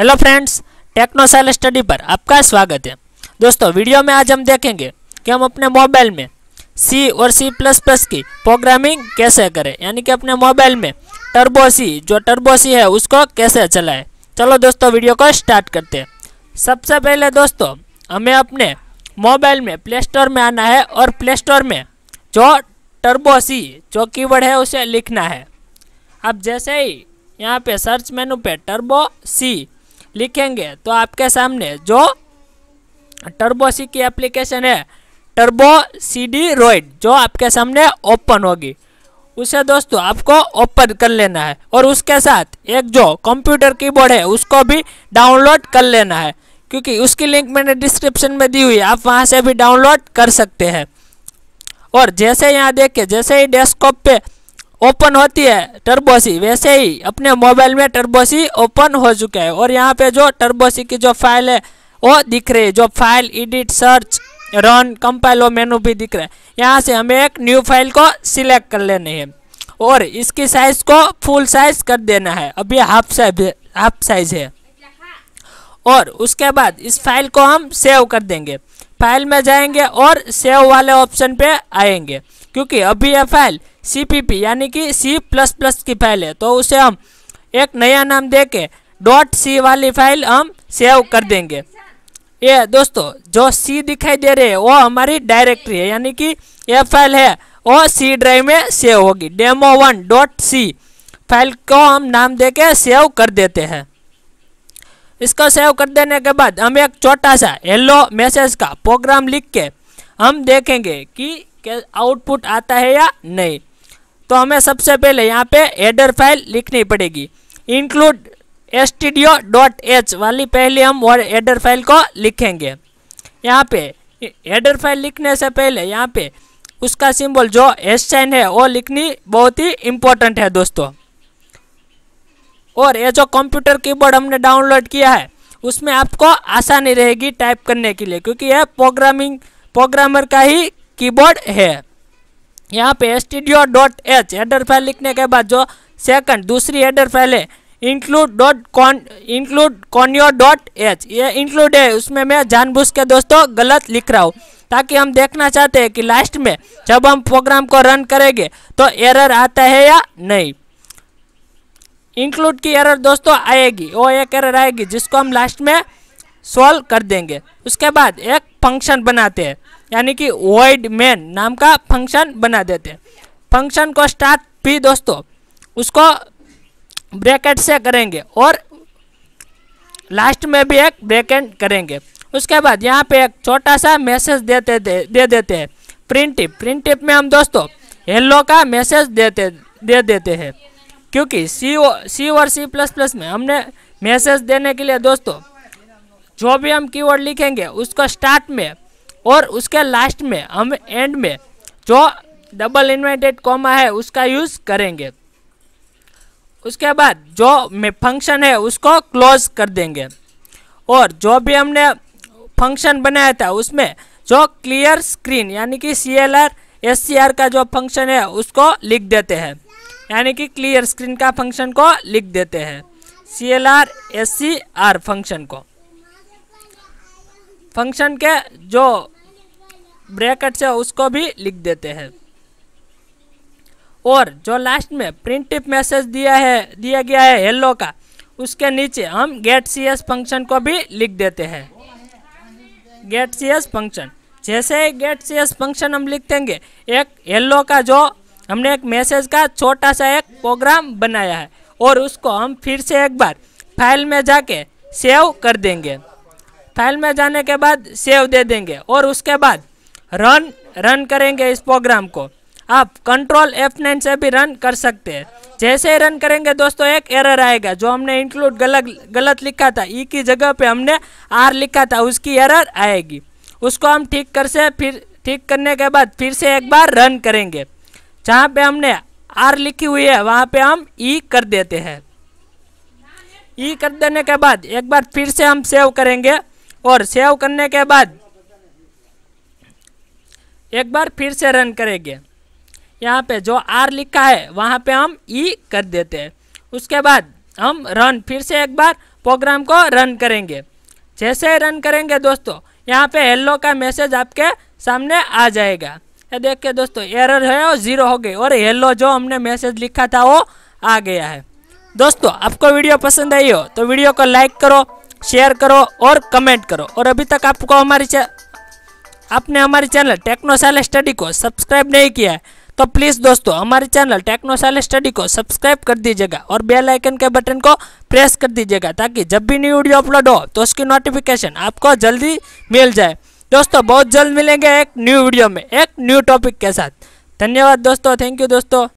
hello friends टेक्नोसेल study पर आपका स्वागत है दोस्तों वीडियो में आज हम देखेंगे कि हम अपने मोबाइल में सी और सी प्लस प्लस की प्रोग्रामिंग कैसे करें यानी कि अपने मोबाइल में टर्बो सी जो टर्बो सी है उसको कैसे चलाएं चलो दोस्तों वीडियो को स्टार्ट करते हैं सबसे पहले दोस्तों हमें अपने मोबाइल में प्ले स्टोर में आना है और प्ले स्टोर में जो टर्बो सी जो वर्ड है उसे लिखना है अब जैसे ही यहाँ पे सर्च मेनू पे टर्बो सी लिखेंगे तो आपके सामने जो टर्बोसी की एप्लीकेशन है टर्बो सी डी रोइड जो आपके सामने ओपन होगी उसे दोस्तों आपको ओपन कर लेना है और उसके साथ एक जो कंप्यूटर कीबोर्ड है उसको भी डाउनलोड कर लेना है क्योंकि उसकी लिंक मैंने डिस्क्रिप्शन में दी हुई है आप वहाँ से भी डाउनलोड कर सकते हैं और जैसे यहाँ देखें जैसे ही डेस्कटॉप पे ओपन होती है टर्बोसी वैसे ही अपने मोबाइल में टर्बोसी ओपन हो चुका है और यहाँ पे जो टर्बोसी की जो फाइल है वो दिख रही है जो file edit search run compile और मेनू भी दिख रहा है यहाँ से हमें एक न्यू फाइल को सिलेक्ट कर लेनी है और इसकी साइज़ को फुल साइज़ कर देना है अभी हाफ साइज हाफ साइज़ है और उसके बाद इस फाइल को हम सेव कर देंगे फाइल में जाएंगे और सेव वाले ऑप्शन पे आएंगे क्योंकि अभी यह फाइल सी यानी कि सी प्लस प्लस की फाइल है तो उसे हम एक नया नाम दे के डॉट सी वाली फाइल हम सेव कर देंगे ये दोस्तों जो सी दिखाई दे रही है वो हमारी डायरेक्टरी है यानी कि यह फाइल है वो सी ड्राइव में सेव होगी demo one dot C file को हम नाम दे के सेव कर देते हैं इसको सेव कर देने के बाद हम एक छोटा सा हेलो मैसेज का प्रोग्राम लिख के हम देखेंगे कि आउटपुट आता है या नहीं तो हमें सबसे पहले यहाँ पे हेडर फाइल लिखनी पड़ेगी इंक्लूड एस डॉट एच वाली पहले हम हेडर फाइल को लिखेंगे यहाँ पे हेडर फाइल लिखने से पहले यहाँ पे उसका सिंबल जो एस साइन है वो लिखनी बहुत ही इम्पोर्टेंट है दोस्तों और ये जो कंप्यूटर कीबोर्ड हमने डाउनलोड किया है उसमें आपको आसानी रहेगी टाइप करने के लिए क्योंकि यह प्रोग्रामिंग प्रोग्रामर का ही कीबोर्ड है यहाँ पे studio dot H header file लिखने के बाद जो सेकंड दूसरी एडर फाइल है include dot con include conio dot H ये इंक्लूड है उसमें मैं जानबूझ के दोस्तों गलत लिख रहा हूँ ताकि हम देखना चाहते हैं कि लास्ट में जब हम प्रोग्राम को रन करेंगे तो एरर आता है या नहीं इंक्लूड की एरर दोस्तों आएगी वो एक एरर आएगी जिसको हम लास्ट में सॉल्व कर देंगे उसके बाद एक फंक्शन बनाते हैं यानी कि वाइड मैन नाम का फंक्शन बना देते हैं फंक्शन को स्टार्ट भी दोस्तों उसको ब्रैकेट से करेंगे और लास्ट में भी एक ब्रैकेट करेंगे उसके बाद यहाँ पे एक छोटा सा मैसेज देते दे, देते हैं प्रिंटिप प्रिंटिप में हम दोस्तों हेलो का मैसेज देते दे देते हैं क्योंकि सी ओ सी और सी प्लस प्लस में हमने मैसेज देने के लिए दोस्तों जो भी हम कीवर्ड लिखेंगे उसको स्टार्ट में और उसके लास्ट में हम एंड में जो डबल इन्वर्टेड कॉमा है उसका यूज़ करेंगे उसके बाद जो फंक्शन है उसको क्लोज कर देंगे और जो भी हमने फंक्शन बनाया था उसमें जो क्लियर स्क्रीन यानी कि C L R S C R का जो फंक्शन है उसको लिख देते हैं यानी कि क्लियर स्क्रीन का फंक्शन को लिख देते हैं C L R S C R function को फंक्शन के जो ब्रैकेट है उसको भी लिख देते हैं और जो लास्ट में प्रिंट टिप मैसेज दिया है दिया गया है हेलो का उसके नीचे हम गेट सी एस फंक्शन को भी लिख देते हैं गेट सी एस फंक्शन जैसे गेट सी एस फंक्शन हम लिख देंगे एक येल्लो का जो हमने एक मैसेज का छोटा सा एक प्रोग्राम बनाया है और उसको हम फिर से एक बार फाइल में जाके सेव कर देंगे फाइल में जाने के बाद सेव दे देंगे और उसके बाद रन रन करेंगे इस प्रोग्राम को आप कंट्रोल एफ नाइन से भी रन कर सकते हैं जैसे ही रन करेंगे दोस्तों एक एरर आएगा जो हमने इंक्लूड गलत गलत लिखा था ई e की जगह पे हमने आर लिखा था उसकी एरर आएगी उसको हम ठीक कर से फिर ठीक करने के बाद फिर से एक बार रन करेंगे जहाँ पे हमने आर लिखी हुई है वहाँ पे हम ई कर देते हैं ई कर देने के बाद एक बार फिर से हम सेव करेंगे और सेव करने के बाद एक बार फिर से रन करेंगे यहाँ पे जो आर लिखा है वहाँ पे हम ई कर देते हैं उसके बाद हम रन फिर से एक बार प्रोग्राम को रन करेंगे जैसे रन करेंगे दोस्तों यहाँ पे हेलो का मैसेज आपके सामने आ जाएगा ये देख के दोस्तों एरर है और ज़ीरो हो गई और येलो जो हमने मैसेज लिखा था वो आ गया है दोस्तों आपको वीडियो पसंद आई हो तो वीडियो को लाइक करो शेयर करो और कमेंट करो और अभी तक आपको हमारी आपने हमारे चैनल टेक्नोसाइल स्टडी को सब्सक्राइब नहीं किया है तो प्लीज़ दोस्तों हमारे चैनल टेक्नोसाइल स्टडी को सब्सक्राइब कर दीजिएगा और बेल आइकन के बटन को प्रेस कर दीजिएगा ताकि जब भी न्यू वीडियो अपलोड हो तो उसकी नोटिफिकेशन आपको जल्दी मिल जाए दोस्तों बहुत जल्द मिलेंगे एक न्यू वीडियो में एक न्यू टॉपिक के साथ धन्यवाद दोस्तों थैंक यू दोस्तों